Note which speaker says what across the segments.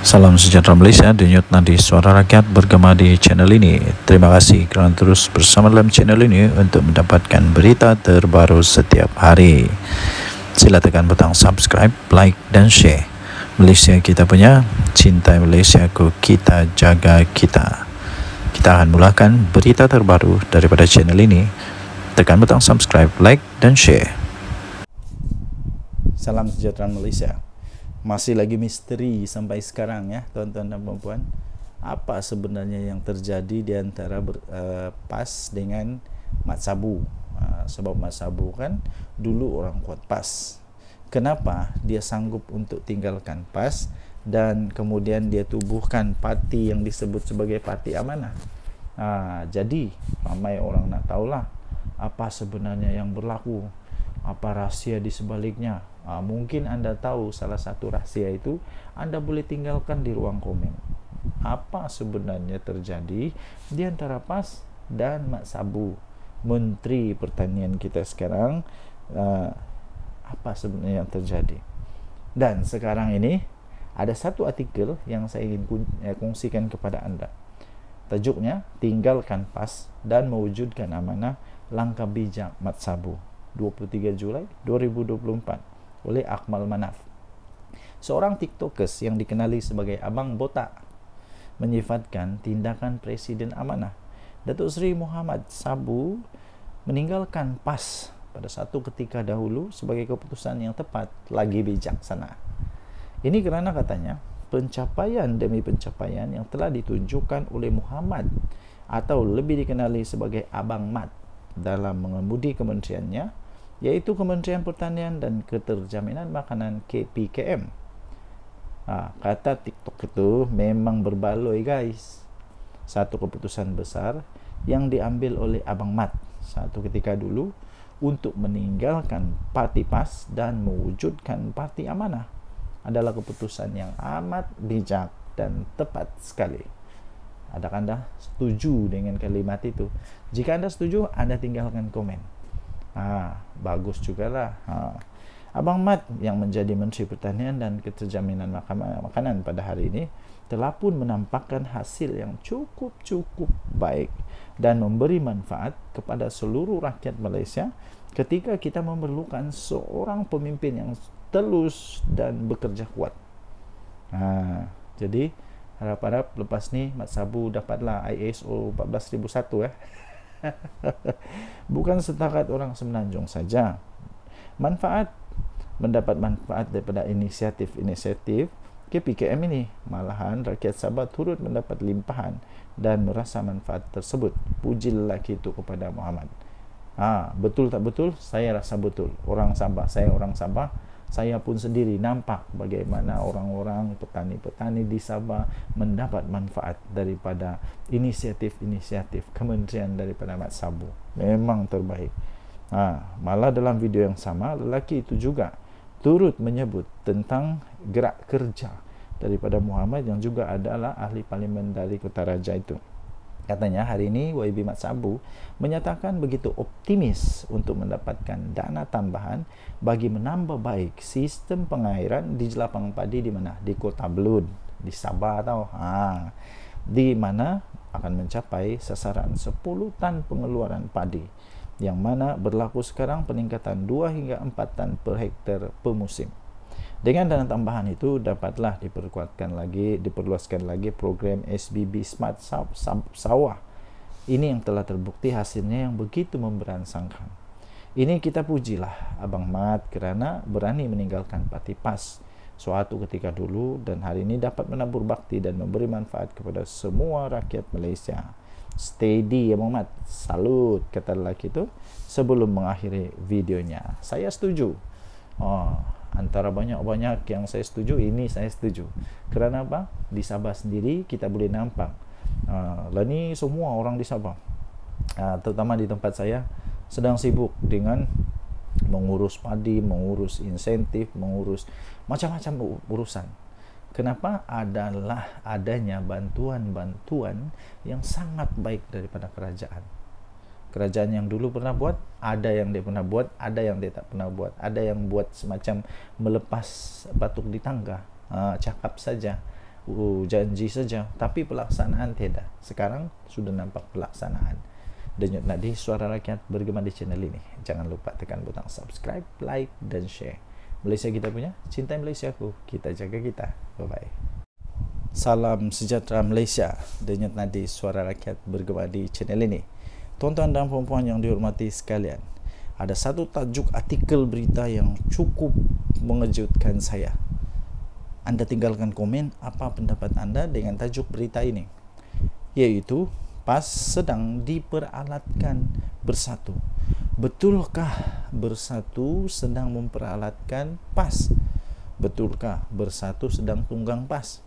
Speaker 1: Salam sejahtera Malaysia, denyut nadi suara rakyat bergema di channel ini. Terima kasih kerana terus bersama dalam channel ini untuk mendapatkan berita terbaru setiap hari. Sila tekan butang subscribe, like dan share. Malaysia kita punya, cintai Malaysia ku kita jaga kita. Kita akan mulakan berita terbaru daripada channel ini. Tekan butang subscribe, like dan share. Salam sejahtera Malaysia. masih lagi misteri sampai sekarang ya tuan-tuan dan perempuan apa sebenarnya yang terjadi di antara ber, uh, PAS dengan Mat Sabu uh, eh, sebab Mat Sabu kan dulu orang kuat PAS kenapa dia sanggup untuk tinggalkan PAS dan kemudian dia tubuhkan parti yang disebut sebagai parti amanah uh, jadi ramai orang nak tahulah apa sebenarnya yang berlaku apa rahasia di sebaliknya Ha, mungkin anda tahu salah satu rahsia itu, anda boleh tinggalkan di ruang komen. Apa sebenarnya terjadi di antara PAS dan Mak Sabu, Menteri Pertanian kita sekarang? Uh, apa sebenarnya yang terjadi? Dan sekarang ini ada satu artikel yang saya ingin eh, kongsikan kepada anda. Tajuknya tinggalkan PAS dan mewujudkan amanah langkah bijak Mak Sabu 23 Julai 2024 oleh Akmal Manaf. Seorang TikTokers yang dikenali sebagai Abang Botak menyifatkan tindakan Presiden Amanah. Datuk Seri Muhammad Sabu meninggalkan PAS pada satu ketika dahulu sebagai keputusan yang tepat lagi bijaksana. Ini kerana katanya pencapaian demi pencapaian yang telah ditunjukkan oleh Muhammad atau lebih dikenali sebagai Abang Mat dalam mengemudi kementeriannya yaitu Kementerian Pertanian dan Keterjaminan Makanan KPKM. Nah, kata TikTok itu memang berbaloi guys. Satu keputusan besar yang diambil oleh Abang Mat satu ketika dulu untuk meninggalkan parti pas dan mewujudkan parti amanah adalah keputusan yang amat bijak dan tepat sekali. Adakah Anda setuju dengan kalimat itu? Jika Anda setuju, Anda tinggalkan komen. Ha, bagus jugalah. Ha. Abang Mat yang menjadi Menteri Pertanian dan Keterjaminan Makanan pada hari ini telah pun menampakkan hasil yang cukup-cukup baik dan memberi manfaat kepada seluruh rakyat Malaysia ketika kita memerlukan seorang pemimpin yang telus dan bekerja kuat. Ha, jadi harap-harap lepas ni Mat Sabu dapatlah ISO 14001 Ya. Bukan setakat orang semenanjung saja. Manfaat mendapat manfaat daripada inisiatif-inisiatif KPKM ini. Malahan rakyat Sabah turut mendapat limpahan dan merasa manfaat tersebut. Puji Pujilah itu kepada Muhammad. Ha, betul tak betul? Saya rasa betul. Orang Sabah, saya orang Sabah saya pun sendiri nampak bagaimana orang-orang petani-petani di Sabah mendapat manfaat daripada inisiatif-inisiatif kementerian daripada Mat Sabu. Memang terbaik. Ha, malah dalam video yang sama, lelaki itu juga turut menyebut tentang gerak kerja daripada Muhammad yang juga adalah ahli parlimen dari Kota Raja itu. Katanya hari ini YB Mat Sabu menyatakan begitu optimis untuk mendapatkan dana tambahan bagi menambah baik sistem pengairan di jelapang padi di mana? Di Kota Belud, di Sabah atau Ha. Di mana akan mencapai sasaran 10 tan pengeluaran padi yang mana berlaku sekarang peningkatan 2 hingga 4 tan per hektar per musim. Dengan dana tambahan itu dapatlah diperkuatkan lagi, diperluaskan lagi program SBB Smart Sawah. Ini yang telah terbukti hasilnya yang begitu memberansangkan. Ini kita pujilah Abang Mat kerana berani meninggalkan Pati Pas suatu ketika dulu dan hari ini dapat menabur bakti dan memberi manfaat kepada semua rakyat Malaysia. Steady ya Abang Mat, salut kata lelaki itu sebelum mengakhiri videonya. Saya setuju. Oh, antara banyak-banyak yang saya setuju ini saya setuju kerana apa di Sabah sendiri kita boleh nampak ah, lah ni semua orang di Sabah ah, terutama di tempat saya sedang sibuk dengan mengurus padi, mengurus insentif, mengurus macam-macam urusan. Kenapa adalah adanya bantuan-bantuan yang sangat baik daripada kerajaan kerajaan yang dulu pernah buat ada yang dia pernah buat ada yang dia tak pernah buat ada yang buat semacam melepas batuk di tangga uh, cakap saja uh, janji saja tapi pelaksanaan tidak sekarang sudah nampak pelaksanaan denyut nadi suara rakyat bergema di channel ini jangan lupa tekan butang subscribe like dan share Malaysia kita punya cintai Malaysia ku kita jaga kita bye bye salam sejahtera Malaysia denyut nadi suara rakyat bergema di channel ini Tuan-tuan dan puan-puan yang dihormati sekalian Ada satu tajuk artikel berita yang cukup mengejutkan saya Anda tinggalkan komen apa pendapat anda dengan tajuk berita ini Yaitu PAS sedang diperalatkan bersatu Betulkah bersatu sedang memperalatkan PAS? Betulkah bersatu sedang tunggang PAS?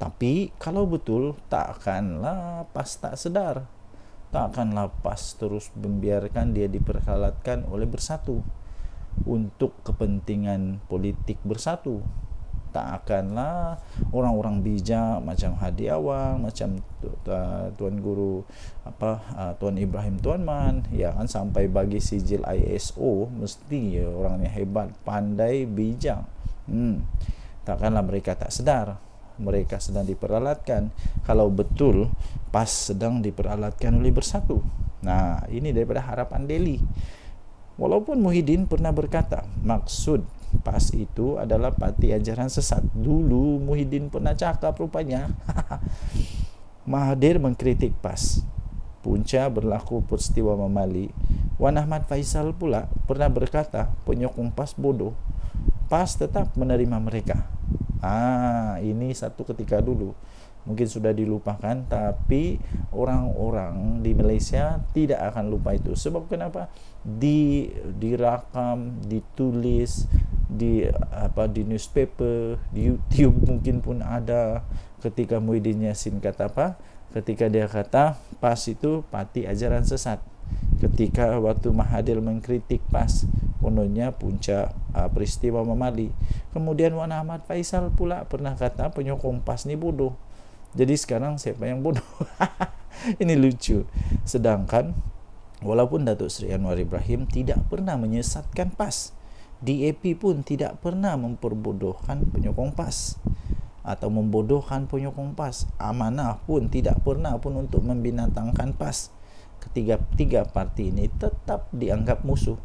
Speaker 1: Tapi kalau betul takkanlah PAS tak sedar tak akan lapas terus membiarkan dia diperhalatkan oleh bersatu untuk kepentingan politik bersatu tak akanlah orang-orang bijak macam Hadi Awang macam uh, tuan guru apa uh, tuan Ibrahim tuan Man ya kan sampai bagi sijil ISO mesti ya orangnya hebat pandai bijak hmm takkanlah mereka tak sedar mereka sedang diperalatkan kalau betul PAS sedang diperalatkan oleh bersatu nah ini daripada harapan Delhi walaupun Muhyiddin pernah berkata maksud PAS itu adalah parti ajaran sesat dulu Muhyiddin pernah cakap rupanya Mahathir mengkritik PAS punca berlaku peristiwa memali Wan Ahmad Faisal pula pernah berkata penyokong PAS bodoh pas tetap menerima mereka. Ah, ini satu ketika dulu mungkin sudah dilupakan tapi orang-orang di Malaysia tidak akan lupa itu sebab kenapa di dirakam ditulis di apa di newspaper di YouTube mungkin pun ada ketika Muhyiddin Yassin kata apa ketika dia kata pas itu pati ajaran sesat ketika waktu Mahadil mengkritik PAS punonya punca uh, ah, peristiwa Mamali kemudian Wan Ahmad Faisal pula pernah kata penyokong PAS ni bodoh jadi sekarang siapa yang bodoh ini lucu sedangkan walaupun Datuk Seri Anwar Ibrahim tidak pernah menyesatkan PAS DAP pun tidak pernah memperbodohkan penyokong PAS atau membodohkan penyokong PAS amanah pun tidak pernah pun untuk membinatangkan PAS ketiga-tiga parti ini tetap dianggap musuh.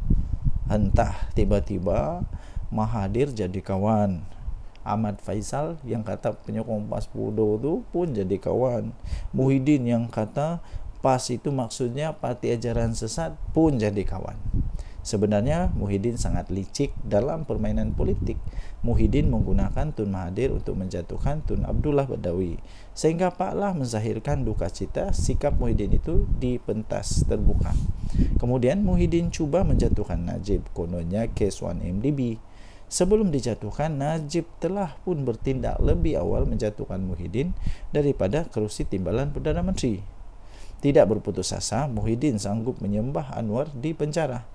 Speaker 1: Entah tiba-tiba Mahadir jadi kawan. Ahmad Faisal yang kata penyokong PAS Pudo itu pun jadi kawan. Muhyiddin yang kata PAS itu maksudnya Parti Ajaran Sesat pun jadi kawan. Sebenarnya Muhyiddin sangat licik dalam permainan politik. Muhyiddin menggunakan Tun Mahathir untuk menjatuhkan Tun Abdullah Badawi. Sehingga Pak Lah menzahirkan duka cita sikap Muhyiddin itu di pentas terbuka. Kemudian Muhyiddin cuba menjatuhkan Najib kononnya case 1MDB. Sebelum dijatuhkan, Najib telah pun bertindak lebih awal menjatuhkan Muhyiddin daripada kerusi timbalan Perdana Menteri. Tidak berputus asa, Muhyiddin sanggup menyembah Anwar di penjara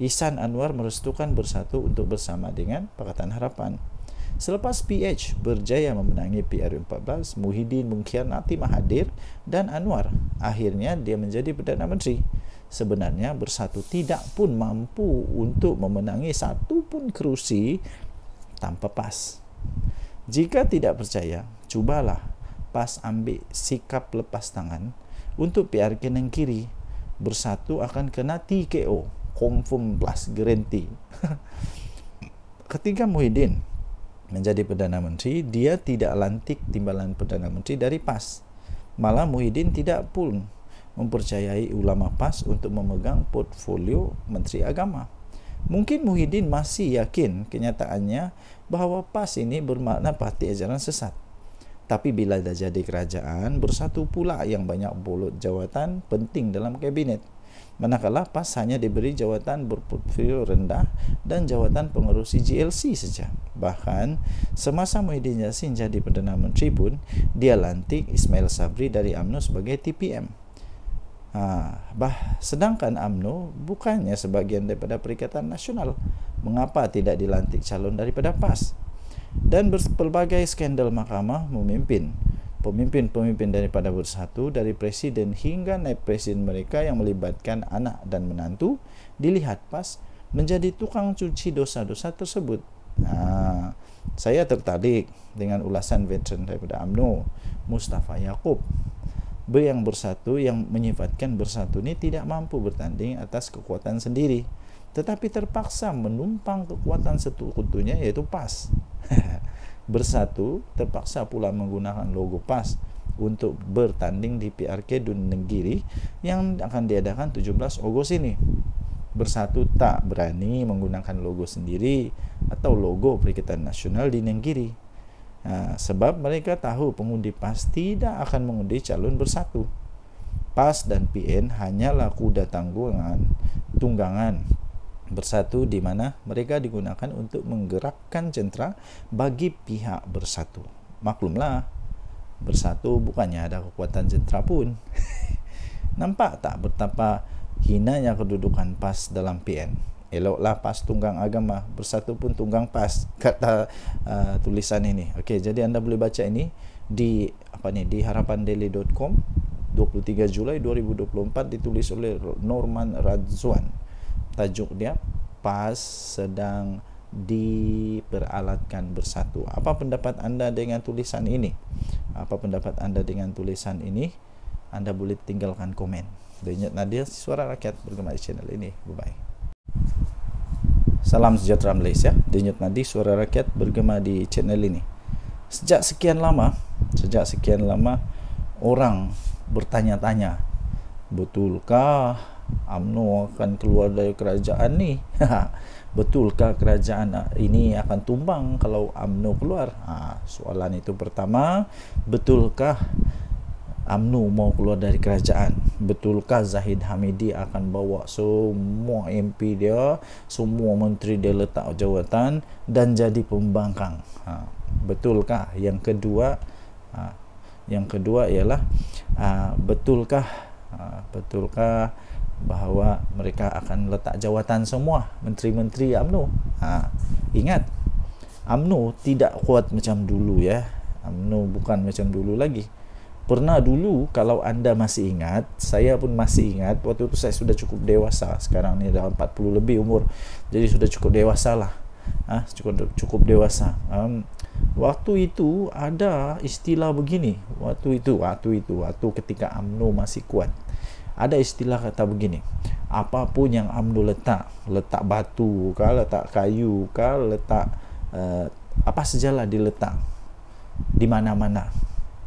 Speaker 1: lisan Anwar merestukan bersatu untuk bersama dengan Pakatan Harapan. Selepas PH berjaya memenangi PRU14, Muhyiddin Mungkiar Nati Mahathir dan Anwar, akhirnya dia menjadi Perdana Menteri. Sebenarnya bersatu tidak pun mampu untuk memenangi satu pun kerusi tanpa PAS. Jika tidak percaya, cubalah PAS ambil sikap lepas tangan untuk PRK yang kiri. Bersatu akan kena TKO confirm plus guarantee ketika Muhyiddin menjadi Perdana Menteri dia tidak lantik timbalan Perdana Menteri dari PAS malah Muhyiddin tidak pun mempercayai ulama PAS untuk memegang portfolio Menteri Agama mungkin Muhyiddin masih yakin kenyataannya bahawa PAS ini bermakna parti ajaran sesat tapi bila dah jadi kerajaan bersatu pula yang banyak bolot jawatan penting dalam kabinet Manakala PAS hanya diberi jawatan berportfolio rendah dan jawatan pengurusi GLC saja. Bahkan, semasa Muhyiddin Yassin jadi Perdana Menteri pun, dia lantik Ismail Sabri dari UMNO sebagai TPM. Ha, bah, sedangkan UMNO bukannya sebagian daripada Perikatan Nasional. Mengapa tidak dilantik calon daripada PAS? Dan berbagai skandal mahkamah memimpin pemimpin-pemimpin daripada bersatu dari presiden hingga naib presiden mereka yang melibatkan anak dan menantu dilihat pas menjadi tukang cuci dosa-dosa tersebut. Nah, ha, saya tertarik dengan ulasan veteran daripada AMNO, Mustafa Yaakob. B yang bersatu yang menyifatkan bersatu ini tidak mampu bertanding atas kekuatan sendiri tetapi terpaksa menumpang kekuatan satu sekutunya yaitu PAS. bersatu terpaksa pula menggunakan logo PAS untuk bertanding di PRK Dun Negeri yang akan diadakan 17 Ogos ini. Bersatu tak berani menggunakan logo sendiri atau logo Perikatan Nasional di Negeri. Nah, ha, sebab mereka tahu pengundi PAS tidak akan mengundi calon bersatu. PAS dan PN hanyalah kuda tanggungan, tunggangan bersatu di mana mereka digunakan untuk menggerakkan centra bagi pihak bersatu. Maklumlah bersatu bukannya ada kekuatan centra pun. Nampak tak betapa hinanya kedudukan PAS dalam PN? Eloklah PAS tunggang agama, bersatu pun tunggang PAS kata uh, tulisan ini. Okey, jadi anda boleh baca ini di apa ni di harapandaily.com 23 Julai 2024 ditulis oleh Norman Radzwan tajuk dia PAS sedang diperalatkan bersatu apa pendapat anda dengan tulisan ini apa pendapat anda dengan tulisan ini anda boleh tinggalkan komen Denyut Nadir Suara Rakyat bergema di channel ini bye bye Salam sejahtera Malaysia Denyut Nadir Suara Rakyat bergema di channel ini sejak sekian lama sejak sekian lama orang bertanya-tanya betulkah UMNO akan keluar dari kerajaan ni betulkah kerajaan ini akan tumbang kalau UMNO keluar ha, soalan itu pertama betulkah UMNO mau keluar dari kerajaan betulkah Zahid Hamidi akan bawa semua MP dia semua menteri dia letak jawatan dan jadi pembangkang ha, betulkah yang kedua ha, yang kedua ialah ha, betulkah ha, betulkah bahawa mereka akan letak jawatan semua menteri-menteri AMNO. Ha, ingat AMNO tidak kuat macam dulu ya. AMNO bukan macam dulu lagi. Pernah dulu kalau anda masih ingat, saya pun masih ingat waktu itu saya sudah cukup dewasa. Sekarang ni dah 40 lebih umur. Jadi sudah cukup dewasa lah. Ah, ha, cukup cukup dewasa. Um, waktu itu ada istilah begini. Waktu itu, waktu itu, waktu ketika AMNO masih kuat ada istilah kata begini apapun yang amdu letak letak batu ke letak kayu ke letak uh, apa sajalah diletak di mana-mana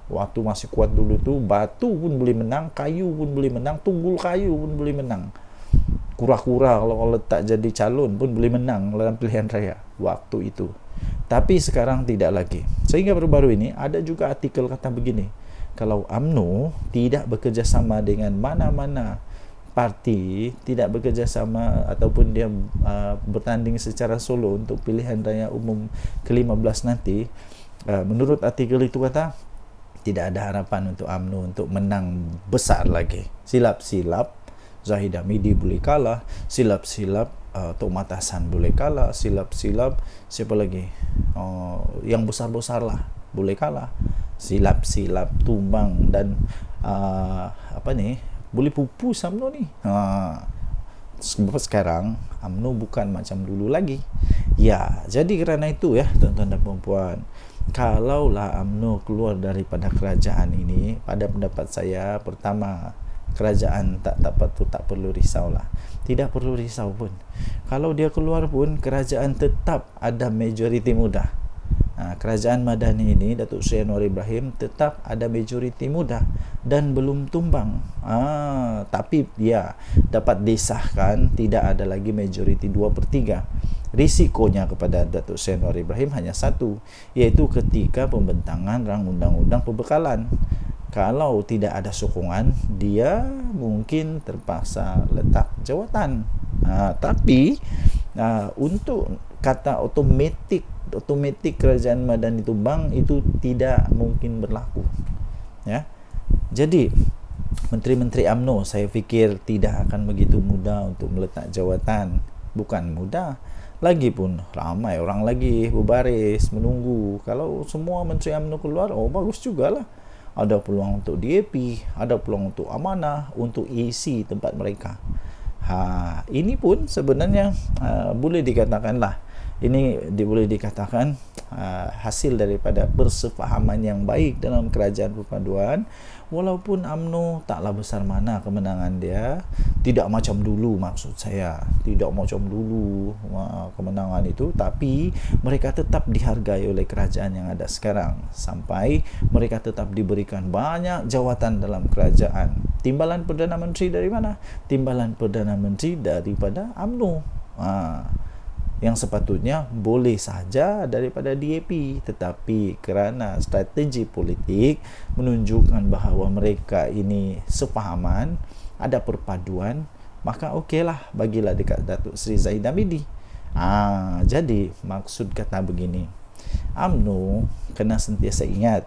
Speaker 1: waktu masih kuat dulu tu batu pun boleh menang kayu pun boleh menang tunggul kayu pun boleh menang kura-kura kalau letak jadi calon pun boleh menang dalam pilihan raya waktu itu tapi sekarang tidak lagi sehingga baru-baru ini ada juga artikel kata begini kalau AMNO tidak bekerjasama dengan mana-mana parti tidak bekerjasama ataupun dia uh, bertanding secara solo untuk pilihan raya umum ke-15 nanti uh, menurut artikel itu kata tidak ada harapan untuk AMNO untuk menang besar lagi silap-silap Zahid Hamidi boleh kalah silap-silap uh, Tok Matasan boleh kalah silap-silap siapa lagi uh, yang besar-besar lah boleh kalah silap-silap tumbang dan uh, apa ni boleh pupus Amno ni ha. sebab sekarang Amno bukan macam dulu lagi ya jadi kerana itu ya tuan-tuan dan perempuan kalaulah Amno keluar daripada kerajaan ini pada pendapat saya pertama kerajaan tak tak tu tak perlu risau lah tidak perlu risau pun kalau dia keluar pun kerajaan tetap ada majoriti muda. Ha, kerajaan Madani ini Datuk Seri Anwar Ibrahim tetap ada majoriti muda dan belum tumbang. Ah, tapi ya dapat disahkan tidak ada lagi majoriti 2/3. Risikonya kepada Datuk Seri Ibrahim hanya satu, iaitu ketika pembentangan rang undang-undang pembekalan. Kalau tidak ada sokongan, dia mungkin terpaksa letak jawatan. Ah, tapi ah, untuk kata otomatik otomatik kerajaan madani itu bang itu tidak mungkin berlaku ya jadi menteri-menteri amno saya fikir tidak akan begitu mudah untuk meletak jawatan bukan mudah lagi pun ramai orang lagi berbaris menunggu kalau semua menteri amno keluar oh bagus jugalah ada peluang untuk DAP ada peluang untuk amanah untuk isi tempat mereka ha ini pun sebenarnya uh, boleh dikatakanlah ini di, boleh dikatakan uh, hasil daripada persefahaman yang baik dalam kerajaan perpaduan walaupun UMNO taklah besar mana kemenangan dia tidak macam dulu maksud saya tidak macam dulu uh, kemenangan itu tapi mereka tetap dihargai oleh kerajaan yang ada sekarang sampai mereka tetap diberikan banyak jawatan dalam kerajaan timbalan Perdana Menteri dari mana? timbalan Perdana Menteri daripada UMNO uh, yang sepatutnya boleh saja daripada DAP tetapi kerana strategi politik menunjukkan bahawa mereka ini sepahaman ada perpaduan maka okeylah bagilah dekat Datuk Seri Zahid Abidi ah, ha, jadi maksud kata begini UMNO kena sentiasa ingat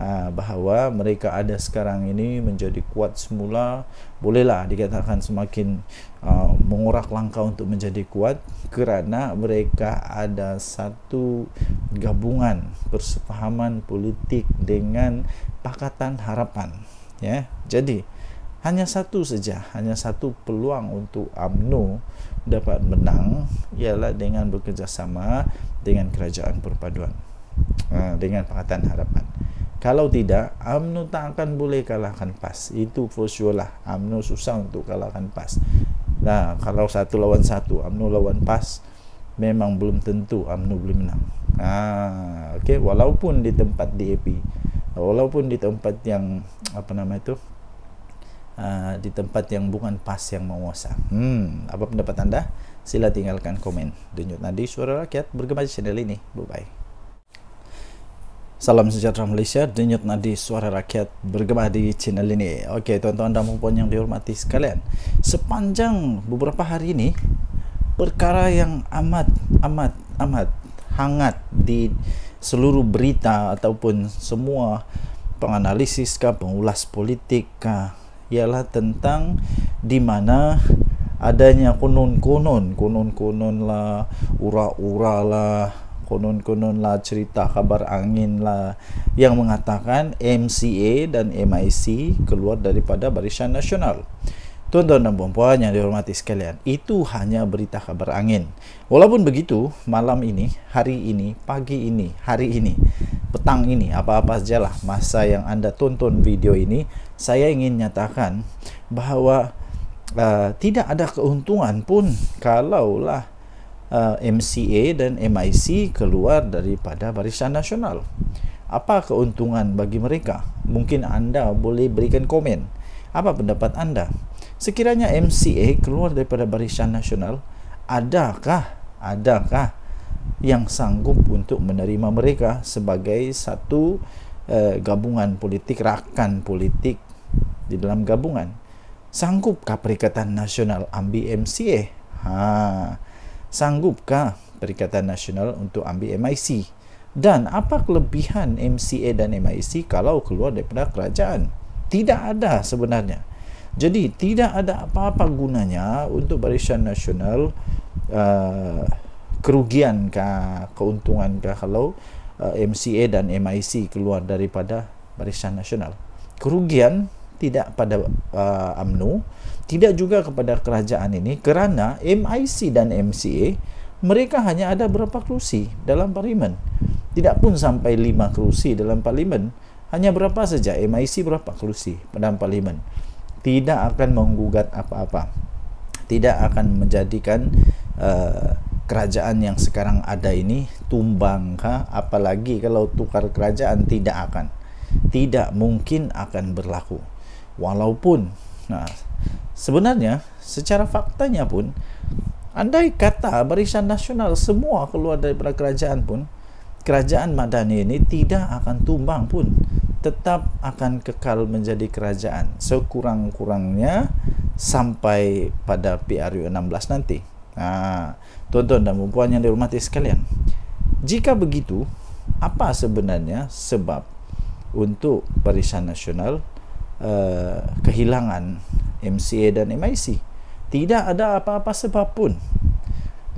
Speaker 1: ah, bahawa mereka ada sekarang ini menjadi kuat semula bolehlah dikatakan semakin Uh, mengurak langkah untuk menjadi kuat kerana mereka ada satu gabungan persefahaman politik dengan pakatan harapan ya jadi hanya satu saja hanya satu peluang untuk AMNO dapat menang ialah dengan bekerjasama dengan kerajaan perpaduan ha, dengan pakatan harapan kalau tidak, UMNO tak akan boleh kalahkan PAS. Itu for sure lah. UMNO susah untuk kalahkan PAS. Nah, kalau satu lawan satu, Amnu lawan PAS, memang belum tentu Amnu boleh menang. Ah, okay. walaupun di tempat DAP, walaupun di tempat yang apa nama itu, Uh, di tempat yang bukan PAS yang menguasa. Hmm, apa pendapat anda? Sila tinggalkan komen. Dunia nadi suara rakyat bergema di channel ini. Bye-bye. Salam sejahtera Malaysia, denyut nadi suara rakyat bergema di channel ini. Okey, tuan-tuan dan puan-puan yang dihormati sekalian. Sepanjang beberapa hari ini, perkara yang amat amat amat hangat di seluruh berita ataupun semua penganalisis ke pengulas politik ke ialah tentang di mana adanya konon-konon konon-konon lah ura-ura lah konon-konon lah cerita kabar angin lah yang mengatakan MCA dan MIC keluar daripada Barisan Nasional. Tuan-tuan dan puan yang dihormati sekalian, itu hanya berita kabar angin. Walaupun begitu, malam ini, hari ini, pagi ini, hari ini, petang ini, apa-apa lah masa yang anda tonton video ini, saya ingin nyatakan bahawa uh, tidak ada keuntungan pun kalaulah Uh, MCA dan MIC keluar daripada Barisan Nasional. Apa keuntungan bagi mereka? Mungkin anda boleh berikan komen. Apa pendapat anda? Sekiranya MCA keluar daripada Barisan Nasional, adakah adakah yang sanggup untuk menerima mereka sebagai satu eh, gabungan politik rakan politik di dalam gabungan? Sanggupkah Perikatan Nasional ambil MCA? Ha sanggupkah Perikatan Nasional untuk ambil MIC? Dan apa kelebihan MCA dan MIC kalau keluar daripada kerajaan? Tidak ada sebenarnya. Jadi tidak ada apa-apa gunanya untuk Barisan Nasional uh, kerugian ke keuntungan ke kalau uh, MCA dan MIC keluar daripada Barisan Nasional. Kerugian tidak pada uh, AMNO tidak juga kepada kerajaan ini kerana MIC dan MCA mereka hanya ada berapa kerusi dalam parlimen tidak pun sampai lima kerusi dalam parlimen hanya berapa saja MIC berapa kerusi dalam parlimen tidak akan menggugat apa-apa tidak akan menjadikan uh, kerajaan yang sekarang ada ini tumbang ha? apalagi kalau tukar kerajaan tidak akan tidak mungkin akan berlaku walaupun nah, sebenarnya secara faktanya pun andai kata barisan nasional semua keluar daripada kerajaan pun kerajaan madani ini tidak akan tumbang pun tetap akan kekal menjadi kerajaan sekurang-kurangnya sampai pada PRU 16 nanti nah, ha, tuan-tuan dan perempuan yang dihormati sekalian jika begitu apa sebenarnya sebab untuk barisan nasional uh, kehilangan MCA dan MIC tidak ada apa-apa sebab pun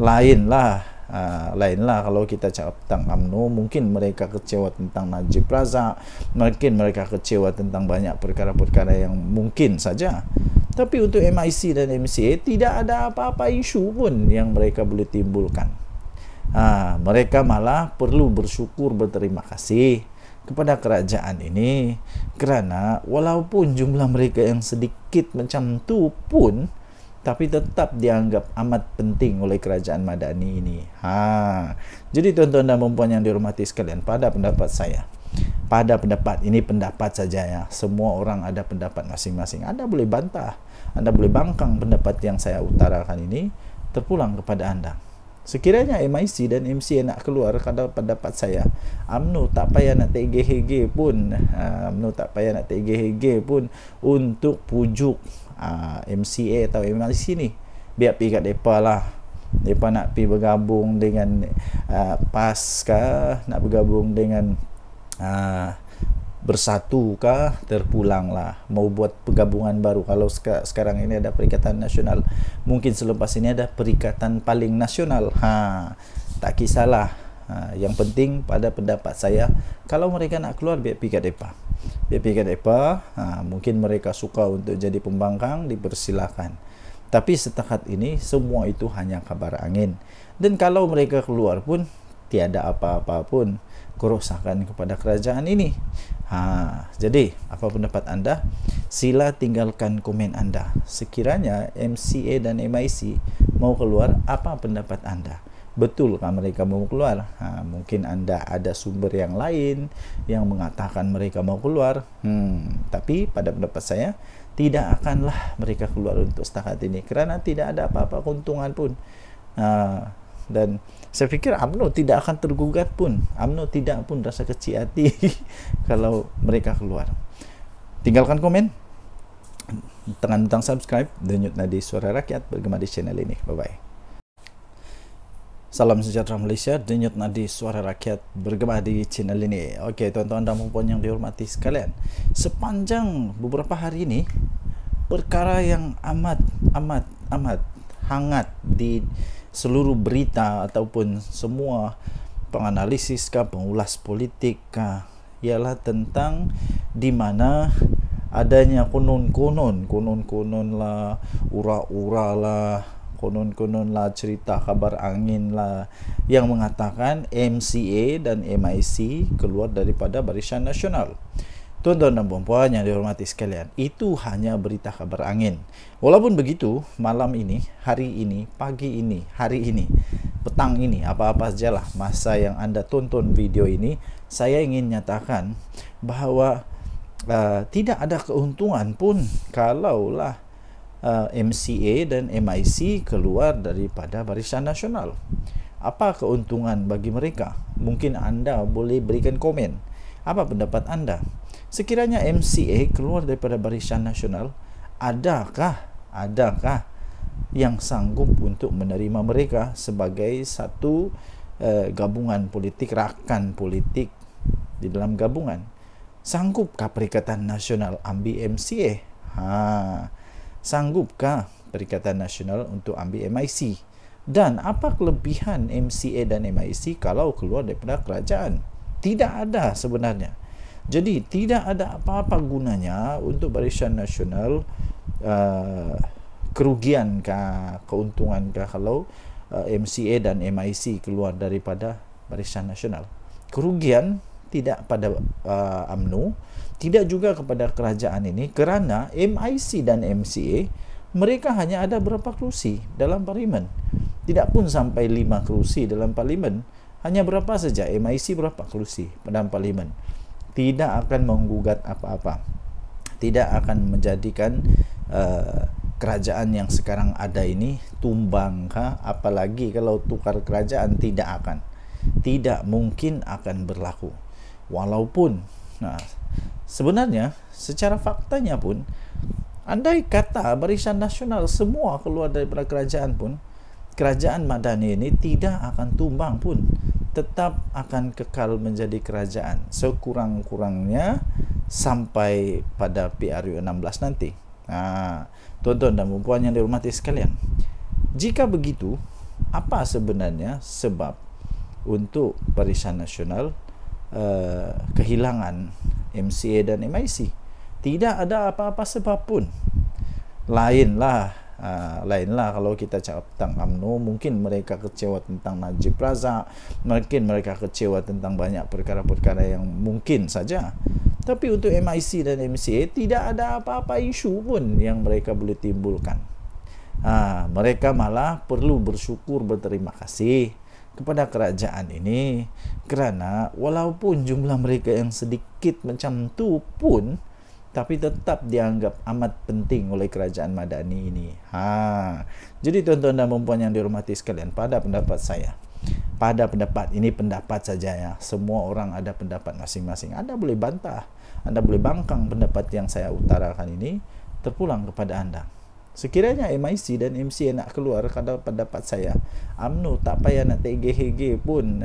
Speaker 1: lainlah uh, lainlah kalau kita cakap tentang UMNO mungkin mereka kecewa tentang Najib Razak mungkin mereka kecewa tentang banyak perkara-perkara yang mungkin saja tapi untuk MIC dan MCA tidak ada apa-apa isu pun yang mereka boleh timbulkan uh, mereka malah perlu bersyukur berterima kasih kepada kerajaan ini kerana walaupun jumlah mereka yang sedikit macam tu pun tapi tetap dianggap amat penting oleh kerajaan Madani ini. Ha. Jadi tuan-tuan dan puan-puan yang dihormati sekalian, pada pendapat saya, pada pendapat ini pendapat saja ya. Semua orang ada pendapat masing-masing. Anda boleh bantah, anda boleh bangkang pendapat yang saya utarakan ini terpulang kepada anda. Sekiranya MIC dan MCA nak keluar kalau pendapat saya UMNO tak payah nak TGHG pun ha, UMNO tak payah nak TGHG pun Untuk pujuk MCA ha, atau MIC ni Biar pergi kat mereka lah Mereka nak pi bergabung dengan uh, ha, PAS kah Nak bergabung dengan bersatu kah terpulang mau buat pergabungan baru kalau seka, sekarang ini ada perikatan nasional mungkin selepas ini ada perikatan paling nasional ha tak kisahlah ha, yang penting pada pendapat saya kalau mereka nak keluar biar pergi ke depa biar pergi ke depa ha, mungkin mereka suka untuk jadi pembangkang dipersilakan tapi setakat ini semua itu hanya kabar angin dan kalau mereka keluar pun tiada apa-apa pun kerosakan kepada kerajaan ini. Ha, jadi apa pendapat anda? Sila tinggalkan komen anda. Sekiranya MCA dan MIC mau keluar, apa pendapat anda? Betul kah mereka mau keluar? Ha, mungkin anda ada sumber yang lain yang mengatakan mereka mau keluar. Hmm, tapi pada pendapat saya, tidak akanlah mereka keluar untuk setakat ini kerana tidak ada apa-apa keuntungan pun. Ha, dan saya fikir UMNO tidak akan tergugat pun UMNO tidak pun rasa kecil hati kalau mereka keluar tinggalkan komen tekan butang subscribe denyut nadi suara rakyat bergema di channel ini bye bye Salam sejahtera Malaysia, denyut nadi suara rakyat bergema di channel ini Oke tuan-tuan dan perempuan yang dihormati sekalian Sepanjang beberapa hari ini Perkara yang amat, amat, amat hangat di seluruh berita ataupun semua penganalisis ke pengulas politik ke ialah tentang di mana adanya konon-konon konon-konon lah ura-ura lah konon-konon lah cerita kabar angin lah yang mengatakan MCA dan MIC keluar daripada barisan nasional Tuan-tuan dan puan-puan yang dihormati sekalian, itu hanya berita kabar angin. Walaupun begitu, malam ini, hari ini, pagi ini, hari ini, petang ini, apa-apa lah masa yang anda tonton video ini, saya ingin nyatakan bahawa uh, tidak ada keuntungan pun kalaulah uh, MCA dan MIC keluar daripada barisan nasional. Apa keuntungan bagi mereka? Mungkin anda boleh berikan komen. Apa pendapat anda? sekiranya MCA keluar daripada barisan nasional adakah adakah yang sanggup untuk menerima mereka sebagai satu uh, gabungan politik rakan politik di dalam gabungan sanggupkah perikatan nasional ambil MCA ha sanggupkah perikatan nasional untuk ambil MIC dan apa kelebihan MCA dan MIC kalau keluar daripada kerajaan tidak ada sebenarnya jadi tidak ada apa-apa gunanya untuk barisan nasional uh, kerugian ke keuntungan ke kalau uh, MCA dan MIC keluar daripada barisan nasional. Kerugian tidak pada uh, tidak juga kepada kerajaan ini kerana MIC dan MCA mereka hanya ada berapa kerusi dalam parlimen. Tidak pun sampai lima kerusi dalam parlimen. Hanya berapa saja MIC berapa kerusi dalam parlimen tidak akan menggugat apa-apa tidak akan menjadikan uh, kerajaan yang sekarang ada ini tumbang ha? apalagi kalau tukar kerajaan tidak akan tidak mungkin akan berlaku walaupun nah sebenarnya secara faktanya pun andai kata barisan nasional semua keluar daripada kerajaan pun kerajaan madani ini tidak akan tumbang pun tetap akan kekal menjadi kerajaan sekurang-kurangnya sampai pada PRU 16 nanti. Nah, ha, tuan-tuan dan puan yang dihormati sekalian. Jika begitu, apa sebenarnya sebab untuk Barisan Nasional uh, kehilangan MCA dan MIC? Tidak ada apa-apa sebab pun. Lainlah Ah, lainlah kalau kita cakap tentang UMNO mungkin mereka kecewa tentang Najib Razak mungkin mereka kecewa tentang banyak perkara-perkara yang mungkin saja tapi untuk MIC dan MCA tidak ada apa-apa isu pun yang mereka boleh timbulkan ha, mereka malah perlu bersyukur berterima kasih kepada kerajaan ini kerana walaupun jumlah mereka yang sedikit macam tu pun tapi tetap dianggap amat penting oleh kerajaan Madani ini. Ha. Jadi tuan-tuan dan puan-puan yang dihormati sekalian, pada pendapat saya, pada pendapat ini pendapat saja ya. Semua orang ada pendapat masing-masing. Anda boleh bantah, anda boleh bangkang pendapat yang saya utarakan ini terpulang kepada anda. Sekiranya MIC dan MC nak keluar kalau pendapat saya, UMNO tak payah nak TGHG pun,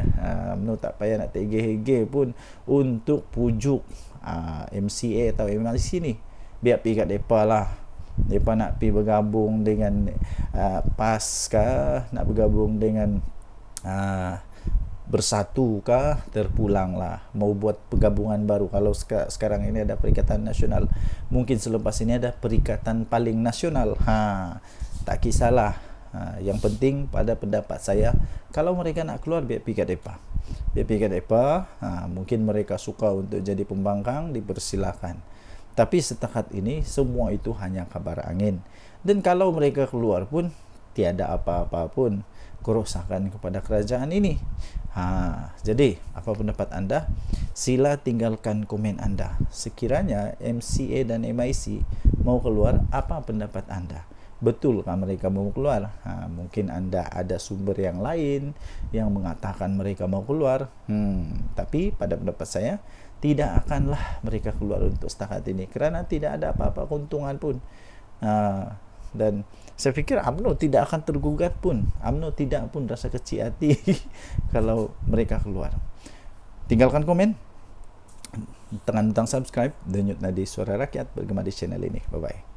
Speaker 1: UMNO ha, tak payah nak TGHG pun untuk pujuk uh, ah, MCA atau MLC ni biar pergi kat depa lah depa nak pi bergabung dengan uh, PAS kah nak bergabung dengan uh, bersatu kah terpulang lah mau buat pergabungan baru kalau seka, sekarang ini ada perikatan nasional mungkin selepas ini ada perikatan paling nasional ha tak kisahlah Ha, yang penting pada pendapat saya, kalau mereka nak keluar, biar pergi kat mereka. Biar pergi kat mereka, ha, mungkin mereka suka untuk jadi pembangkang, dipersilakan. Tapi setakat ini, semua itu hanya kabar angin. Dan kalau mereka keluar pun, tiada apa-apa pun kerosakan kepada kerajaan ini. Ha, jadi, apa pendapat anda? Sila tinggalkan komen anda. Sekiranya MCA dan MIC mau keluar, apa pendapat anda? betulkah mereka mau keluar? Nah, mungkin Anda ada sumber yang lain yang mengatakan mereka mau keluar. Hmm, tapi pada pendapat saya tidak akanlah mereka keluar untuk setakat ini karena tidak ada apa-apa keuntungan pun. Ah, dan saya pikir AMNO tidak akan tergugat pun. AMNO tidak pun rasa kecil hati kalau mereka keluar. Tinggalkan komen. Tekan butang subscribe. Denyut nadi suara rakyat bergema di channel ini. Bye-bye.